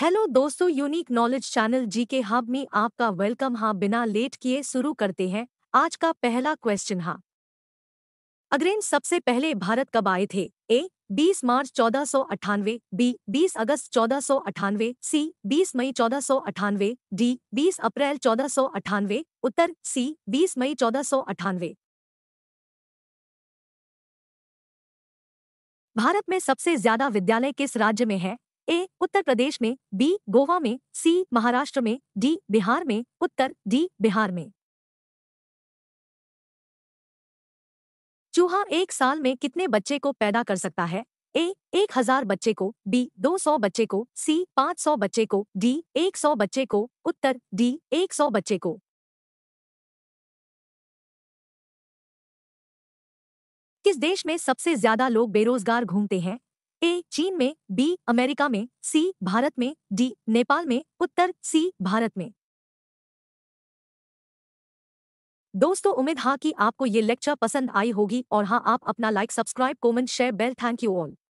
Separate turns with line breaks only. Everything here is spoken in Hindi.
हेलो दोस्तों यूनिक नॉलेज चैनल जी के हब में आपका वेलकम हाँ बिना लेट किए शुरू करते हैं आज का पहला क्वेश्चन हाँ अग्रेन सबसे पहले भारत कब आए थे ए 20 मार्च चौदह बी 20 अगस्त चौदह सी 20 मई चौदह डी 20 अप्रैल चौदह उत्तर सी 20 मई चौदह भारत में सबसे ज्यादा विद्यालय किस राज्य में है ए उत्तर प्रदेश में बी गोवा में सी महाराष्ट्र में डी बिहार में उत्तर डी बिहार में चूहा एक साल में कितने बच्चे को पैदा कर सकता है ए एक हजार बच्चे को बी दो सौ बच्चे को सी पाँच सौ बच्चे को डी एक सौ बच्चे को उत्तर डी एक सौ बच्चे को किस देश में सबसे ज्यादा लोग बेरोजगार घूमते हैं ए चीन में बी अमेरिका में सी भारत में डी नेपाल में उत्तर सी भारत में दोस्तों उम्मीद हाँ कि आपको ये लेक्चर पसंद आई होगी और हाँ आप अपना like subscribe comment share bell thank you all